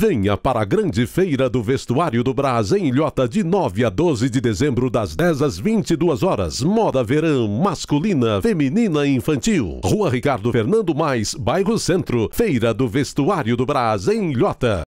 Venha para a grande feira do vestuário do Brás em Ilhota de 9 a 12 de dezembro das 10 às 22 horas. Moda verão masculina, feminina e infantil. Rua Ricardo Fernando Mais, bairro Centro. Feira do Vestuário do Brás em Ilhota.